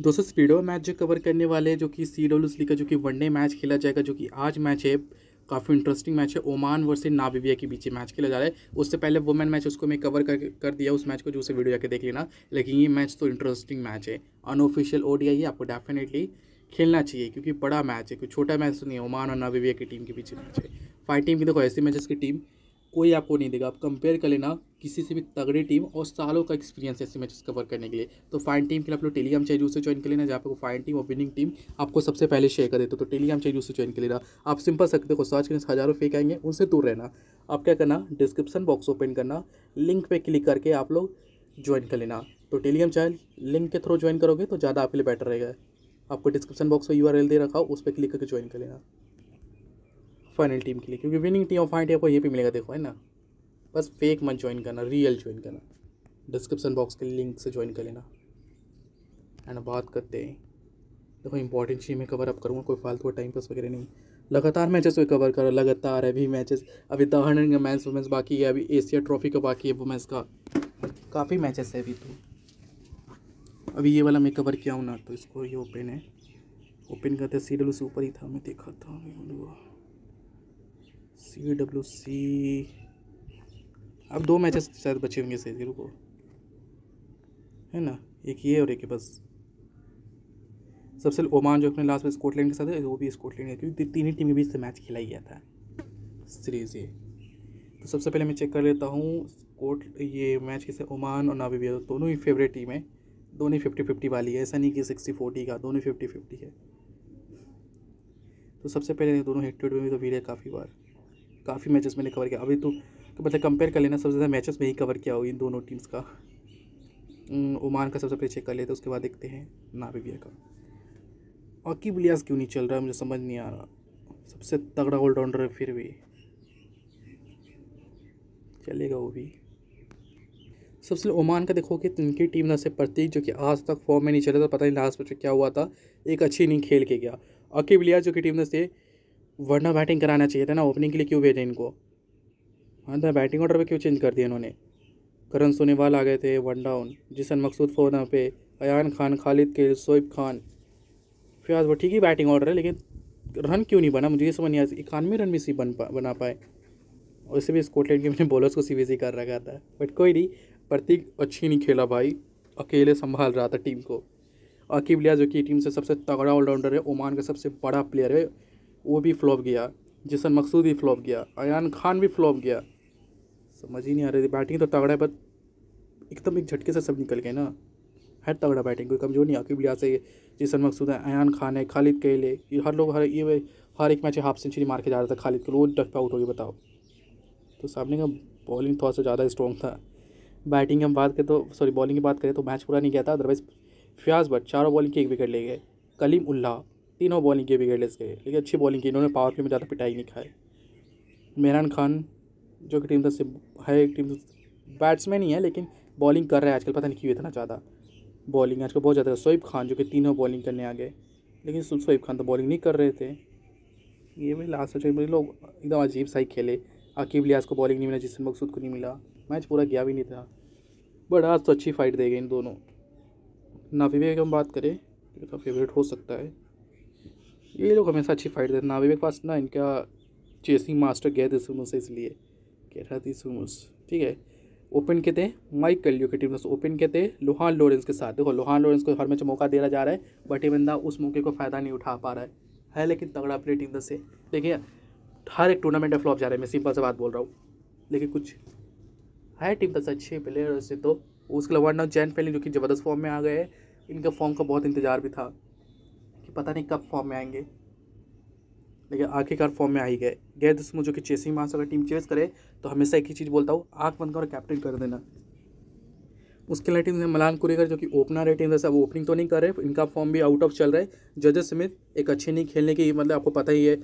दोस्तों स्पीडो मैच जो कवर करने वाले हैं जो कि सी डब्ल्यू सी का जो कि वनडे मैच खेला जाएगा जो कि आज मैच है काफ़ी इंटरेस्टिंग मैच है ओमान वर्सेज नाविविया के बीच मैच खेला जा रहा है उससे पहले वुमेन मैच उसको मैं कवर कर कर दिया उस मैच को जो उसे वीडियो जाके देख लेना लेकिन ये मैच तो इंटरेस्टिंग मैच है अनऑफिशियल ओडिया ही आपको डेफिनेटली खेलना चाहिए क्योंकि बड़ा मैच है कोई छोटा मैच तो नहीं है ओमान और नाविविया की टीम के बीच मैच है फाइटिंग भी की देखो ऐसी मैचेस की टीम कोई आपको नहीं देगा आप कंपेयर कर लेना किसी से भी तगड़ी टीम और सालों का एक्सपीरियंस है ऐसे मैच कवर करने के लिए तो फाइन टीम के लिए आप लोग टेलीग्राम चैनल से ज्वाइन कर लेना जहाँ पर फाइन टीम और विनिंग टीम आपको सबसे पहले शेयर कर देते तो टेलीग्राम चैनल से ज्वाइन कर लेना आप सिंपल सकते हो सर्च करने हज़ारों फेक आएंगे उनसे दूर रहना आप क्या करना डिस्क्रिप्शन बॉक्स ओपन करना लिंक पर क्लिक करके आप लोग ज्वाइन कर लेना तो टेलीग्राम चैनल लिंक के थ्रू ज्वाइन करोगे तो ज़्यादा आपके लिए बेटर रहेगा आपको डिस्क्रिप्शन बॉक्स में यू दे रखा हो उस पर क्लिक करके ज्वाइन कर लेना फाइनल टीम के लिए क्योंकि winning team of final team आपको ये भी मिलेगा देखो है ना बस फेक मत ज्वाइन करना रियल ज्वाइन करना डिस्क्रिप्शन बॉक्स के लिंक से ज्वाइन कर लेना एंड बात करते हैं देखो इंपॉर्टेंट चीज़ मैं कवर अप करूँगा कोई फालतू टाइम पास वगैरह नहीं लगातार मैचेस को कवर करो लगातार अभी मैचेस अभी द हंड्रेड का मैंस वुमेंस बाकी है अभी एशिया ट्रॉफी का बाकी है वुमेंस का काफ़ी मैचेस है अभी तो अभी ये वाला मैं कवर किया हूँ ना तो इसको ये ओपन है ओपन करते सीडल उसे ऊपर ही था मैं देखा था सी डब्ल्यू सी अब दो मैचेस शायद बचे होंगे सही जीरो को है ना एक ये और एक बस सबसे ओमान जो अपने लास्ट में स्कॉटलैंड के साथ है वो भी स्कॉटलैंड है क्योंकि तीन ही टीम के बीच से मैच खेला गया था सीरीज ये तो सबसे पहले मैं चेक कर लेता हूँ स्कॉट ये मैच किसे ओमान और नावीबिया तो दोनों ही फेवरेट टीम है दोनों ही फिफ्टी फिफ्टी वाली है ऐसा नहीं कि सिक्सटी फोर्टी का दोनों ही फिफ्टी फिफ्टी है तो सबसे पहले दोनों हेड टू हेड में भी तो भीड़ है काफ़ी बार काफ़ी मैचेस मैंने कवर किया अभी तो, तो मतलब कंपेयर कर लेना सबसे ज़्यादा मैचेस में ही कवर किया हो इन दोनों टीम्स का ओमान का सबसे पहले चेक कर लेते तो हैं उसके बाद देखते हैं नाबीबिया का और की क्यों नहीं चल रहा है मुझे समझ नहीं आ रहा सबसे तगड़ा ऑलराउंडर है फिर भी चलेगा वो भी सबसे ओमान का देखो कि उनकी टीम ना से प्रतीक जो कि आज तक फॉर्म में नहीं चला था तो पता नहीं लास्ट मैच में क्या हुआ था एक अच्छी इनिंग खेल के गया अकीब लिया जो कि टीम ने से वरना बैटिंग कराना चाहिए था ना ओपनिंग के लिए क्यों भेजे इनको हाँ था तो बैटिंग ऑर्डर पे क्यों चेंज कर दिया इन्होंने करण सोनेवाल आ गए थे वन डाउन जिसन मकसूद फोदा पे अयान खान खालिद के शोब खान आज वो ठीक ही बैटिंग ऑर्डर है लेकिन रन क्यों नहीं बना मुझे ये समझ नहीं आया इक्यानवे रन भी सी बन पा बना पाए और इसे भी स्कॉटलैंड के मैंने बॉलर्स को सी कर रखा था बट कोई नहीं प्रतीक अच्छी नहीं खेला भाई अकेले संभाल रहा था टीम को अकीब लिया जो कि टीम से सबसे तगड़ा ऑलराउंडर है ओमान का सबसे बड़ा प्लेयर है वो भी फ्लॉप गया जिसन मकसूद भी फ्लॉप गया अयान खान भी फ्लॉप गया समझ ही नहीं आ रही थी बैटिंग तो तगड़ा है बट एकदम एक झटके से सब निकल गए ना है तगड़ा बैटिंग कोई कमज़ोर नहीं आकिब यहाँ से जिसन मकसूद है अयान खान है खालिद लिए हर लोग हर ये हर एक मैच हाफ सेंचुरी मार के जा रहा था खालिद को वो डक आउट हो गए बताओ तो सामने का बॉलिंग थोड़ा सा ज़्यादा स्ट्रॉन्ग था बैटिंग की हम बात करें तो सॉरी बॉलिंग की बात करें तो मैच पूरा नहीं गया था अदरवाइज़ फयाज भट्ट चारों बॉलिंग की एक विकेट ले गए कलीम उल्ला तीनों बॉलिंग के विकेटलेस गए लेकिन अच्छी बॉलिंग की इन्होंने पावर प्ले में ज़्यादा पिटाई नहीं खाई मेहरान खान जो कि टीम से है एक टीम बैट्समैन ही है लेकिन बॉलिंग कर रहा है आजकल पता नहीं क्यों इतना ज़्यादा बॉलिंग आजकल बहुत ज़्यादा शोएब खान जो कि तीनों बॉलिंग करने आ गए लेकिन शोएब खान तो बॉलिंग नहीं कर रहे थे ये भी लास्ट जो लोग एकदम अजीब सा ही खेले अकीब लियाज को बॉलिंग नहीं मिला जिसमें मकसूद को नहीं मिला मैच पूरा गया भी नहीं था बट आज तो अच्छी फाइट गई इन दोनों नाफी भी हम बात करें तो फेवरेट हो सकता है ये लोग हमेशा अच्छी फाइट देते नावी मेरे पास ना इनका चेसिंग मास्टर थे सुमो से इसलिए कह रहा थी इसमस ठीक है ओपन के थे माइक कल्यू के टीम ओपन के थे लोहान लॉरेंस के साथ देखो लोहान लॉरेंस को हर मैच मौका दिया जा रहा है बट ये बंदा उस मौके को फ़ायदा नहीं उठा पा रहा है है लेकिन तगड़ा अपनी टीम से देखिए हर एक टूर्नामेंट फ्लॉप जा रहा है मैं सिंपल से बात बोल रहा हूँ लेकिन कुछ है टीम दस अच्छे प्लेयर से तो उसके अलावा ना जैन फेलिंग जो कि ज़बरदस्त फॉर्म में आ गए इनका फॉर्म का बहुत इंतजार भी था पता नहीं कब फॉर्म में आएंगे लेकिन आखिरकार फॉर्म में आई गए गए दुश्मन जो कि चेसिंग मार्स अगर टीम चेस करे तो हमेशा एक ही चीज़ बोलता हूँ आँख बंद करो कैप्टन कर देना उसके लिए टीम है मलान कुरेगर जो कि ओपनर है टीम जैसे अब ओपनिंग तो नहीं कर रहे इनका फॉर्म भी आउट ऑफ चल रहा है जजेस समेत एक अच्छे नहीं खेलने की मतलब आपको पता ही है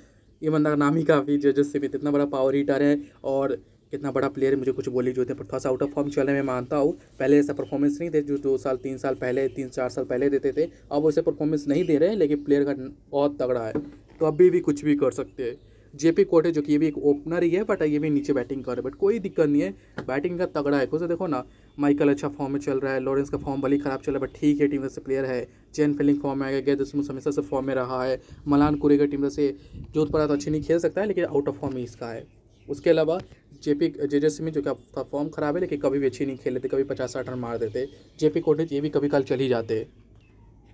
ये बंदा नाम ही काफ़ी जजेस समेत इतना बड़ा पावर हीटर है और कितना बड़ा प्लेयर है मुझे कुछ बोली जो थे पर थोड़ा सा आउट ऑफ फॉर्म चल रहे मैं मानता हूँ पहले ऐसा परफॉर्मेंस नहीं दे जो दो साल तीन साल पहले तीन चार साल पहले देते थे अब वैसे परफॉर्मेंस नहीं दे रहे लेकिन प्लेयर का बहुत तगड़ा है तो अभी भी कुछ भी कर सकते हैं जेपी कोटे जो कि ये भी एक ओपनर ही है बट ये भी नीचे बैटिंग कर रहे बट कोई दिक्कत नहीं है बैटिंग का तगड़ा है खुद देखो ना माइकल अच्छा फॉर्म में चल रहा है लॉरेंस का फॉर्म भली खराब चल रहा है बट ठीक है टीम से प्लेयर है चैन फिलिंग फॉर्म में आ गया दसमूस हमेशा से फॉर्म में रहा है मलान कुरेगा टीम से जोधपुर तो अच्छी नहीं खेल सकता है लेकिन आउट ऑफ फॉर्म ही इसका है उसके अलावा जेपी जेजे सिमी जो कि था फॉर्म खराब है लेकिन कभी भी अच्छी नहीं खेलते कभी पचास साठ रन मार देते जेपी कोटेज ये भी कभी कल चल ही जाते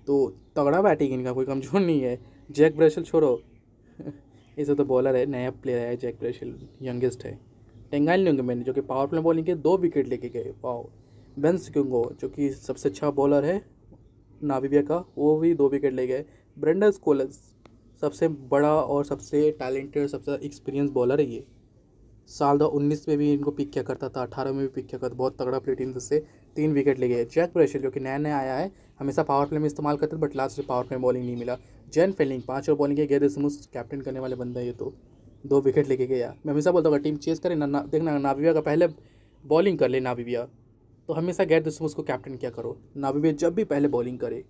तो तगड़ा बैटिंग इनका कोई कमज़ोर नहीं है जैक ब्रेशल छोड़ो ये तो बॉलर है नया प्लेयर है जैक ब्रेशल यंगेस्ट है टेंगाइल लेंगे मैंने जो कि पावर प्ले बॉलिंग के दो विकेट लेके गए पाओ बेन क्यूंगो जो कि सबसे अच्छा बॉलर है नाविबिया का वो भी दो विकेट ले गए ब्रेंडस कोलस सबसे बड़ा और सबसे टैलेंटेड सबसे एक्सपीरियंस बॉलर है ये साल दो उन्नीस में भी इनको पिक किया करता था अठारह में भी पिक किया करता बहुत तगड़ा प्लेटिन से तीन विकेट ले गए जैक प्रेशर जो कि नया नया आया है हमेशा पावर प्ले में इस्तेमाल करते थे बट लास्ट में पावर प्ले बॉलिंग नहीं मिला जैन फेलिंग पाँच ओवर बॉलिंग के गैर समूस कैप्टन करने वाले बंदे ये तो दो विकेट लेके गया मैं हमेशा बोलता हूँ टीम चेस करें ना, ना देखना नाविबिया का पहले बॉलिंग कर ले नाविबिया तो हमेशा गैर दुश्मन उसको कैप्टन क्या करो नाविविया जब भी पहले बॉलिंग करे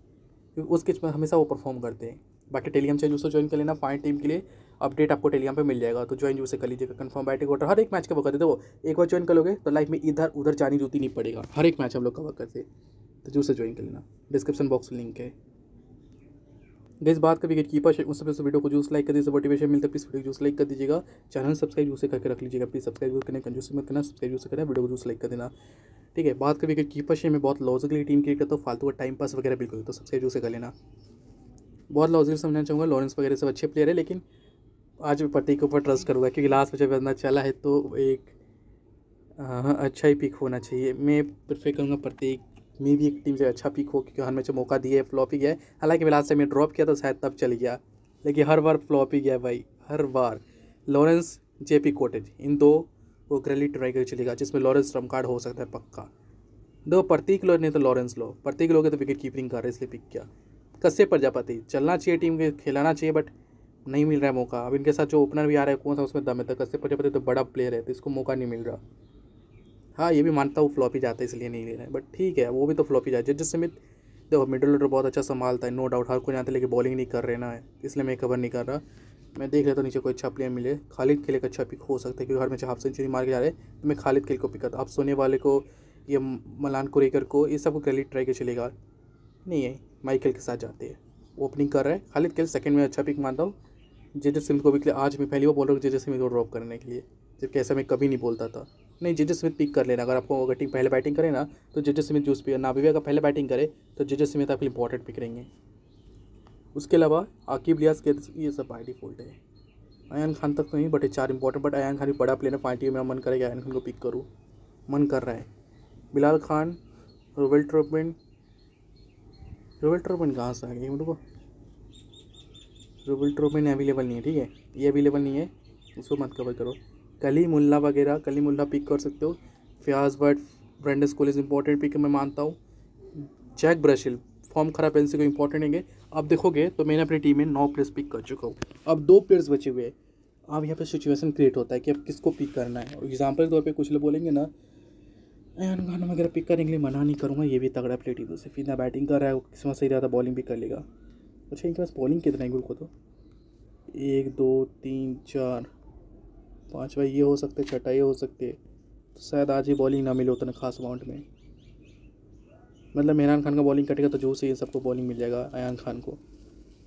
उस किच में हमेशा वो परफॉर्म करते हैं बाकी टेलीग्राम चैनल उसको ज्वाइन कर लेना फाइन टीम के लिए अपडेट आपको टेलीग्राम पे मिल जाएगा तो ज्वाइन जरूर से कर लीजिएगा कन्फर्म बैटिंग ऑर्डर हर एक मैच का कवर करते वो एक बार ज्वाइन करोगे तो लाइफ में इधर उधर जानी जूती नहीं पड़ेगा हर एक मैच हम लोग कवर करते तो जरूर से ज्वाइन कर लेना डिस्क्रिप्शन बॉक्स में लिंक है जिस बात का विकेट कीपर उस सबसे वीडियो को जूस लाइक कर दीजिए मोटिवेशन मिलता है प्लीज वीडियो जूस लाइक कर दीजिएगा चैनल सब्सक्राइब जूस करके रख लीजिएगा प्लीज सब्सक्राइब करने कंजूस मत करना सब्सक्राइब जूस करना वीडियो को जूस लाइक कर देना ठीक है बात का विकेट कीपर से मैं बहुत लॉजिकली टीम क्रिएट करता हूँ फालतू का टाइम पास वगैरह बिल्कुल तो सब्सक्राइब जूस कर लेना बहुत लॉजिकली समझना चाहूँगा लॉरेंस वगैरह सब अच्छे प्लेयर है लेकिन आज मैं पति के ऊपर ट्रस्ट करूँगा क्योंकि लास्ट में जब बंदा चला है तो एक आ, हाँ, अच्छा ही पिक होना चाहिए मैं प्रेफर करूँगा प्रतीक मैं भी एक टीम से अच्छा पिक हो क्योंकि हर मैच मौका दिया है फ्लॉप ही गया है हालांकि मैं लास्ट टाइम ड्रॉप किया था तो शायद तब चल गया लेकिन हर बार फ्लॉप ही गया भाई हर बार लॉरेंस जे पी कोटेज इन दो को ग्रेली ट्राई करके चलेगा जिसमें लॉरेंस ट्रम कार्ड हो सकता है पक्का दो प्रतीक लो नहीं तो लॉरेंस लो प्रतीक लोगे तो विकेट कीपिंग कर रहे इसलिए पिक किया कस्से पर जा पाती चलना चाहिए टीम के खिलाना चाहिए बट नहीं मिल रहा है मौका अब इनके साथ जो ओपनर भी आ रहा है कौन सा उसमें दम है तक तो से कश्यप प्रजापति तो बड़ा प्लेयर है तो इसको मौका नहीं मिल रहा हाँ ये भी मानता हूँ फ्लॉप ही जाता है इसलिए नहीं ले रहा है बट ठीक है वो भी तो फ्लॉप ही जाए जज समित देखो मिडल ऑर्डर बहुत अच्छा संभालता है नो डाउट हर कोई जानते लेकिन बॉलिंग नहीं कर रहे ना इसलिए मैं कवर नहीं कर रहा मैं देख रहा तो नीचे कोई अच्छा प्लेयर मिले खालिद के लिए एक अच्छा पिक हो सकता है क्योंकि हर में हाफ सेंचुरी मार के जा रहे हैं तो मैं खालिद खेल को पिक करता आप सोने वाले को ये मलान कुरेकर को ये सबको क्रेडिट ट्राई के चलेगा नहीं है माइकल के साथ जाते हैं ओपनिंग कर रहा है खालिद खेल सेकंड में अच्छा पिक मानता हूँ जे जे स्मिथ को भी आज मैं पहली बार बोल रहा हूँ जे जे स्मिथ को ड्रॉप करने के लिए जबकि ऐसा मैं कभी नहीं बोलता था नहीं जे जे स्मिथ पिक कर लेना अगर आपको अगर टीम पहले बैटिंग करे ना तो जे जे स्मिथ जूस पे नाबिवे अगर पहले बैटिंग करे तो जे जे स्मिथ आपके इंपॉर्टेंट पिक रहेंगे उसके अलावा आकिब लिया के तो ये सब डी फोल्ट है अयान खान तक तो नहीं बट चार इंपॉर्टेंट बट अयान खान भी बड़ा प्लेयर है पार्टी में मन करेगा अयान खान को पिक करूँ मन कर रहा है बिलाल खान रोवेल ट्रोपमेंट रोवेल ट्रोपमेंट कहाँ से आ गए मेरे को रूबल ट्रोपिन अवेलेबल नहीं है ठीक है ये अवेलेबल नहीं है उसको मत कवर करो कली मुल्ला वगैरह कली मुल्ला पिक कर सकते हो फ्याज वर्ड ब्रेंडस स्कूल इज़ इंपॉर्टेंट पिक मैं मानता हूँ जैक ब्रशिल फॉर्म खराब पेंसिल को इंपॉर्टेंट है अब देखोगे तो मैंने अपनी टीम में नौ प्लेयर्स पिक कर चुका हूँ अब दो प्लेयर्स बचे हुए हैं अब यहाँ पर सिचुएसन क्रिएट होता है कि अब किसको पिक करना है एग्जाम्पल के तौर पर कुछ लोग बोलेंगे ना अनगाना वगैरह पिक करने के लिए मना नहीं करूँगा ये भी तगड़ा प्लेट ही दूसरे फिर ना बैटिंग कर रहा है वो किस्मत सही रहता बॉलिंग भी कर लेगा अच्छा इनके पास बॉलिंग कितना है गुरु तो एक दो तीन चार पाँच भाई ये हो सकते छठा ये हो सकते तो शायद आज ही बॉलिंग ना मिले उतना खास अमाउंट में मतलब मेहरान खान का बॉलिंग कटेगा तो जो से ये सबको बॉलिंग मिल जाएगा अयान खान को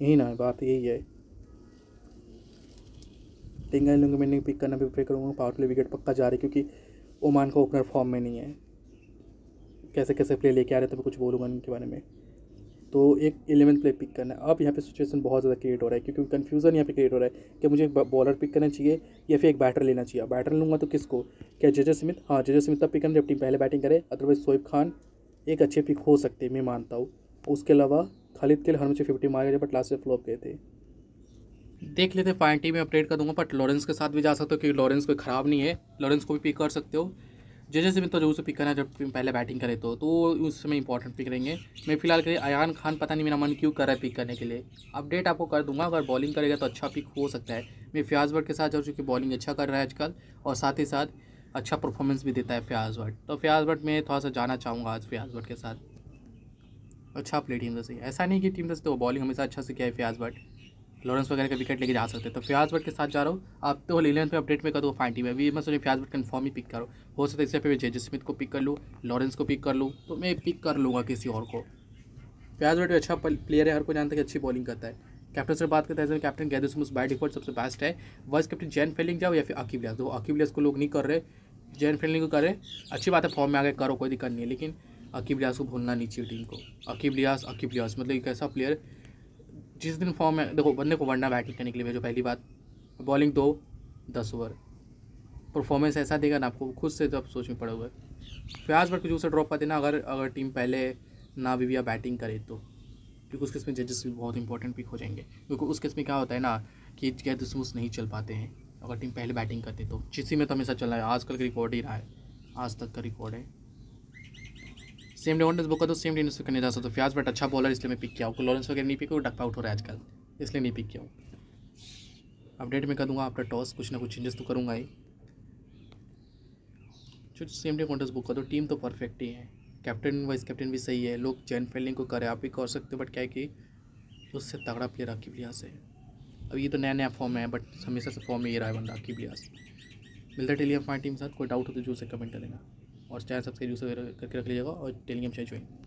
यही ना बात यही है टिंगा लूँगा मैंने पिक करना भी प्रे करूँगा पावर प्ले विकेट पक्का जा रही क्योंकि ओमान का ओपनर फॉर्म में नहीं है कैसे कैसे प्ले लेके आ रहे थे मैं कुछ बोलूँगा इनके बारे में तो एक एलेवंथ प्लेयर पिक करना है अब यहाँ पे सिचुएशन बहुत ज़्यादा क्रिएट हो रहा है क्योंकि कन्फ्यूजन यहाँ पे क्रिएट हो रहा है कि मुझे एक बॉलर पिक करना चाहिए या फिर एक बैटर लेना चाहिए बैटर लूँगा तो किसको क्या जजे स्मिथ हाँ जजर स्मिथ तब पिक करना जब टीम पहले बैटिंग करे अदरवाइज सोएब खान एक अच्छे पिक हो सकते मैं मानता हूँ उसके अलावा खालिद के लिए हर मुझे फिफ्टी मारे गए बट लास्ट में फ्लॉप गए थे देख लेते फाइन टीम में अपडेट कर दूंगा बट लॉरेंस के साथ भी जा सकते हो क्योंकि लॉरेंस कोई ख़राब नहीं है लॉरेंस को भी पिक कर सकते हो जजेस में तो जो उसे पिक करना है जब पहले बैटिंग करे तो तो उस समय इंपॉर्टेंट पिक रहेंगे मैं फिलहाल करिए अयान खान पता नहीं मेरा मन क्यों कर रहा है पिक करने के लिए अपडेट आपको कर दूंगा अगर बॉलिंग करेगा तो अच्छा पिक हो सकता है मैं फ्याज वर्ड के साथ जाऊँ चूँकि बॉलिंग अच्छा कर रहा है आजकल और साथ ही साथ अच्छा परफॉर्मेंस भी देता है फ्याज वर्ड तो फ्याज वर्ड मैं थोड़ा सा जाना चाहूँगा आज फ्याज वर्ड के साथ अच्छा प्ले टीम से ऐसा नहीं कि टीम से तो बॉलिंग हमेशा अच्छा से किया है फ्याज वर्ड लॉरेंस वगैरह का विकेट लेके जा सकते हैं तो फ्याज भट्ट के साथ जा रहा हूँ आप तो इलेवन पे अपडेट में कर दो फाइन टीम है अभी मैं सोचिए फ्याज भट्ट कन्फर्म ही पिक करो हो सकता है इससे फिर मैं जेजे स्मिथ को पिक कर लूँ लॉरेंस को पिक कर लूँ तो मैं पिक कर लूँगा किसी और को फ्याज भट्ट अच्छा प्लेयर है हर को जानता है कि अच्छी बॉलिंग करता है कैप्टन से बात करते हैं कैप्टन गैदर सुमस बाई डिफॉल्ट सबसे बेस्ट है वाइस कैप्टन जैन फेलिंग जाओ या फिर आकिब लिया दो आकिब लियास को लोग नहीं कर रहे जैन फेलिंग को करें अच्छी बात है फॉर्म में आगे करो कोई दिक्कत नहीं है लेकिन अकीब लियास को भूलना नहीं चाहिए टीम को अकीब लियास अकीब लियास मतलब एक ऐसा प्लेयर जिस दिन फॉर्म है देखो बंदे को वरना बैटिंग करने के लिए भेजो पहली बात बॉलिंग दो दस ओवर परफॉर्मेंस ऐसा देगा ना आपको खुद से तो आप सोच में पड़ोगे फ्याज भट्ट को जो ड्रॉप कर देना अगर अगर टीम पहले ना भी, भी बैटिंग करे तो क्योंकि उस केस में जजेस भी बहुत इंपॉर्टेंट पिक हो जाएंगे क्योंकि उस केस में क्या होता है ना कि गैद स्मूथ नहीं चल पाते हैं अगर टीम पहले बैटिंग करते तो जिसी में तो हमेशा चल रहा है आजकल का रिकॉर्ड ही रहा है आज तक का रिकॉर्ड है सेम डे वन बुक का तो सेम डे इन्वेस्ट करने जा सकता तो फ्याज बट अच्छा बॉलर इसलिए मैं पिक किया हूँ लॉरेंस वगैरह नहीं पिक हुआ डक हो रहा है आजकल इसलिए नहीं पिक किया हूँ अपडेट में कर दूंगा आपका टॉस कुछ ना कुछ चेंजेस तो करूँगा ही जो सेम डे कॉन्टेस्ट बुक कर दो टीम तो परफेक्ट तो ही है कैप्टन वाइस कैप्टन भी सही है लोग जैन फील्डिंग को करें आप भी कर सकते हो बट क्या है कि उससे तगड़ा प्लेयर आकिब लियास है अब ये तो नया नया फॉर्म है बट हमेशा से फॉर्म में ये रहा है बंदा आकिब लियास मिलता है टेली हमारी टीम के साथ कोई डाउट हो तो जो से कमेंट कर देना और चैनल सब्सक्राइब यूज करके रख लीजिएगा और टेलीग्राम चाहिए